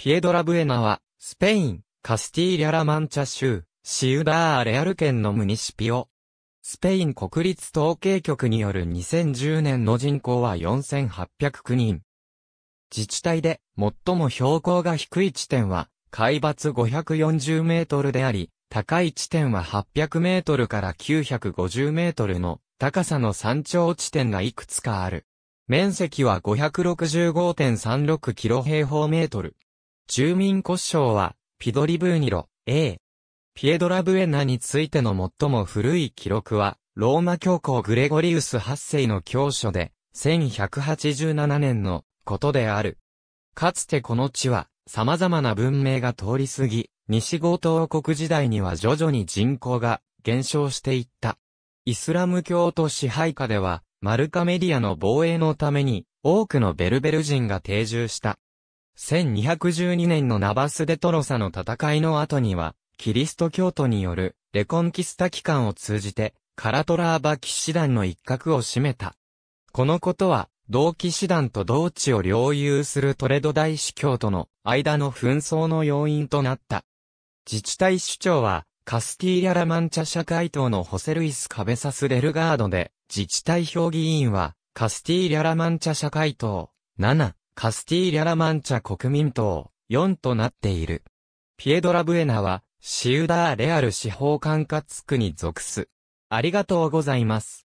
ピエドラブエナは、スペイン、カスティーリャ・ラ・マンチャ州、シウダー・レアル県のムニシピオ。スペイン国立統計局による2010年の人口は4809人。自治体で最も標高が低い地点は、海抜540メートルであり、高い地点は800メートルから950メートルの高さの山頂地点がいくつかある。面積は565.36キロ平方メートル。住民骨章は、ピドリブーニロ、A。ピエドラブエナについての最も古い記録は、ローマ教皇グレゴリウス8世の教書で、1187年のことである。かつてこの地は、様々な文明が通り過ぎ、西ゴ東王国時代には徐々に人口が減少していった。イスラム教徒支配下では、マルカメディアの防衛のために、多くのベルベル人が定住した。1212年のナバス・デ・トロサの戦いの後には、キリスト教徒によるレコンキスタ機関を通じて、カラトラーバ騎士団の一角を占めた。このことは、同騎士団と同地を領有するトレド大司教との間の紛争の要因となった。自治体首長は、カスティーリャ・ラマンチャ社会党のホセルイス・カベサス・デルガードで、自治体評議員は、カスティーリャ・ラマンチャ社会党、7、カスティーリャ・ラ・マンチャ国民党、4となっている。ピエドラ・ブエナは、シウダー・レアル司法管轄区に属す。ありがとうございます。